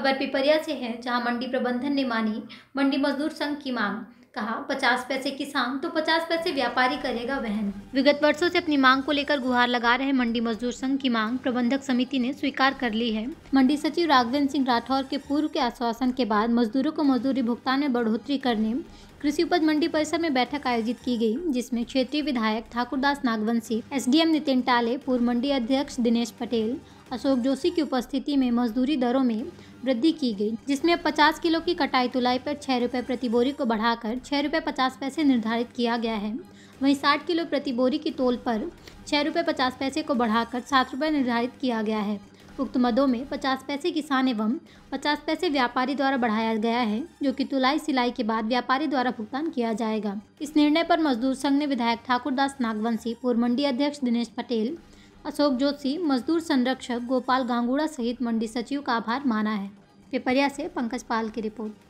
खबर पिपरिया से है जहां मंडी प्रबंधन ने मानी मंडी मजदूर संघ की मांग कहा पचास पैसे किसान तो पचास पैसे व्यापारी करेगा वहन विगत वर्षों से अपनी मांग को लेकर गुहार लगा रहे मंडी मजदूर संघ की मांग प्रबंधक समिति ने स्वीकार कर ली है मंडी सचिव राघवेंद्र सिंह राठौर के पूर्व के आश्वासन के बाद मजदूरों को मजदूरी भुगतान में बढ़ोतरी करने कृषि उपज मंडी परिसर में बैठक आयोजित की गई जिसमें क्षेत्रीय विधायक ठाकुरदास नागवंशी एसडीएम नितिन टाले पूर्व मंडी अध्यक्ष दिनेश पटेल अशोक जोशी की उपस्थिति में मजदूरी दरों में वृद्धि की गई जिसमें 50 किलो की कटाई तुलाई पर छः रुपये प्रति बोरी को बढ़ाकर छः रुपये पचास पैसे निर्धारित किया गया है वहीं 60 किलो प्रति बोरी की तोल पर छः रुपये पचास पैसे को बढ़ाकर सात रुपये निर्धारित किया गया है उक्त मदों में पचास पैसे किसान एवं पचास पैसे व्यापारी द्वारा बढ़ाया गया है जो कि तुलाई सिलाई के बाद व्यापारी द्वारा भुगतान किया जाएगा इस निर्णय पर मजदूर संघ ने विधायक ठाकुर दास नागवंशी पूर्व मंडी अध्यक्ष दिनेश पटेल अशोक जोशी मजदूर संरक्षक गोपाल गांगुड़ा सहित मंडी सचिव का आभार माना है पिपरिया से पंकज पाल की रिपोर्ट